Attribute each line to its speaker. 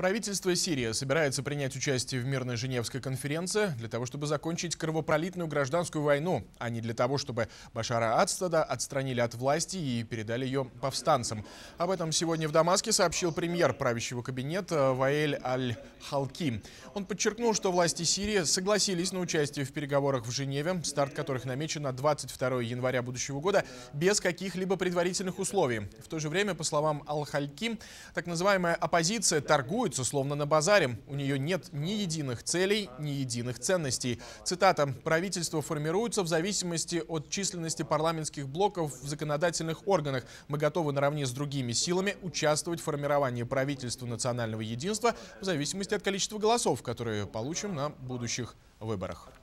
Speaker 1: Правительство Сирии собирается принять участие в мирной Женевской конференции для того, чтобы закончить кровопролитную гражданскую войну, а не для того, чтобы Башара Адстада отстранили от власти и передали ее повстанцам. Об этом сегодня в Дамаске сообщил премьер правящего кабинета Ваэль Аль-Халки. Он подчеркнул, что власти Сирии согласились на участие в переговорах в Женеве, старт которых намечен на 22 января будущего года, без каких-либо предварительных условий. В то же время, по словам Аль хальки так называемая оппозиция торгует торгуется, словно на базаре. У нее нет ни единых целей, ни единых ценностей. Цитата. «Правительство формируется в зависимости от численности парламентских блоков в законодательных органах. Мы готовы наравне с другими силами участвовать в формировании правительства национального единства в зависимости от количества голосов, которые получим на будущих выборах».